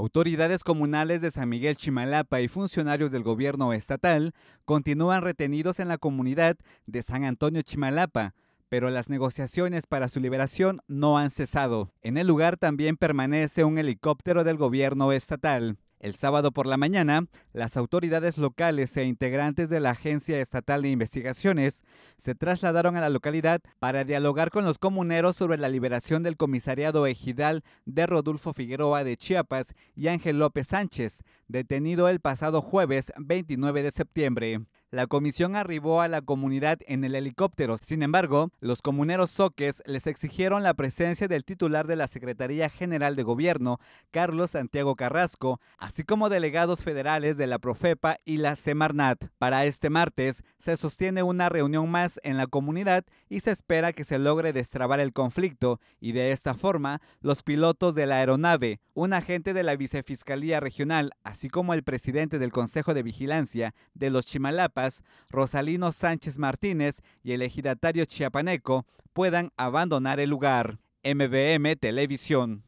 Autoridades comunales de San Miguel Chimalapa y funcionarios del gobierno estatal continúan retenidos en la comunidad de San Antonio Chimalapa, pero las negociaciones para su liberación no han cesado. En el lugar también permanece un helicóptero del gobierno estatal. El sábado por la mañana, las autoridades locales e integrantes de la Agencia Estatal de Investigaciones se trasladaron a la localidad para dialogar con los comuneros sobre la liberación del comisariado ejidal de Rodolfo Figueroa de Chiapas y Ángel López Sánchez, detenido el pasado jueves 29 de septiembre. La comisión arribó a la comunidad en el helicóptero. Sin embargo, los comuneros soques les exigieron la presencia del titular de la Secretaría General de Gobierno, Carlos Santiago Carrasco, así como delegados federales de la Profepa y la Semarnat. Para este martes se sostiene una reunión más en la comunidad y se espera que se logre destrabar el conflicto y de esta forma los pilotos de la aeronave, un agente de la Vicefiscalía Regional, así como el presidente del Consejo de Vigilancia de los Chimalapa, Rosalino Sánchez Martínez y el ejidatario chiapaneco puedan abandonar el lugar. MBM Televisión.